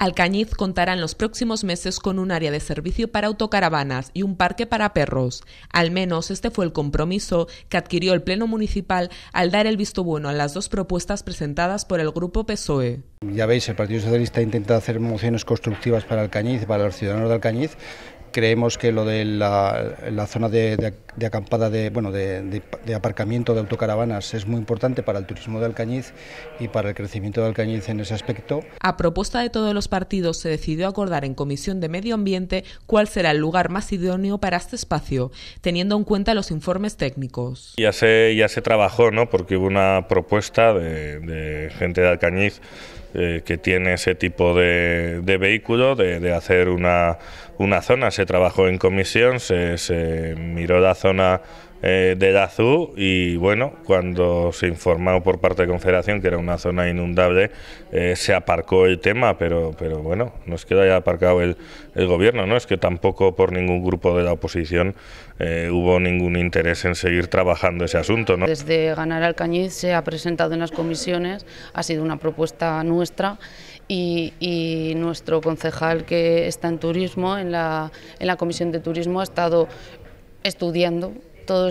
Alcañiz contará en los próximos meses con un área de servicio para autocaravanas y un parque para perros. Al menos este fue el compromiso que adquirió el Pleno Municipal al dar el visto bueno a las dos propuestas presentadas por el Grupo PSOE. Ya veis, el Partido Socialista ha intentado hacer mociones constructivas para Alcañiz, para los ciudadanos de Alcañiz, creemos que lo de la, zona de, acampada, de, bueno, de, aparcamiento de autocaravanas es muy importante para el turismo de Alcañiz y para el crecimiento de Alcañiz en ese aspecto. A propuesta de todos los partidos se decidió acordar en Comisión de Medio Ambiente cuál será el lugar más idóneo para este espacio, teniendo en cuenta los informes técnicos. Ya se, ya se trabajó, porque hubo una propuesta de gente de Alcañiz eh, que tiene ese tipo de, de vehículo, de, de hacer una, zona. Se trabajó en comisión, se miró la zona eh, de Dazú y bueno, cuando se informó por parte de Confederación que era una zona inundable, eh, se aparcó el tema, pero, pero bueno, nos queda ya aparcado el, gobierno, no es que tampoco por ningún grupo de la oposición eh, hubo ningún interés en seguir trabajando ese asunto. ¿no? Desde Ganar al Cañiz se ha presentado en las comisiones, ha sido una propuesta nuestra y, nuestro concejal que está en turismo, en la, en la comisión de turismo, ha estado estudiando todo,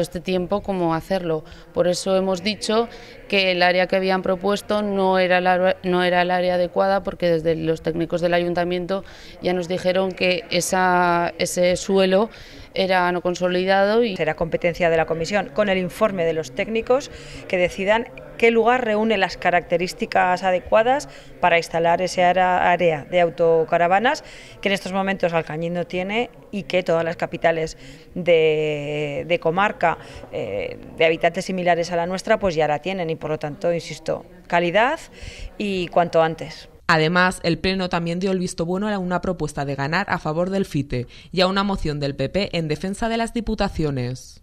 este tiempo cómo hacerlo. Por eso hemos dicho que el área que habían propuesto no era, no era el área adecuada porque desde los técnicos del ayuntamiento ya nos dijeron que ese suelo era no consolidado y será competencia de la comisión con el informe de los técnicos que decidan qué lugar reúne las características adecuadas para instalar ese área de autocaravanas que en estos momentos Alcañiz no tiene y que todas las capitales de, comarca eh, de habitantes similares a la nuestra pues ya la tienen y por lo tanto, insisto, calidad y cuanto antes. Además, el Pleno también dio el visto bueno a una propuesta de ganar a favor del FITE y a una moción del PP en defensa de las diputaciones.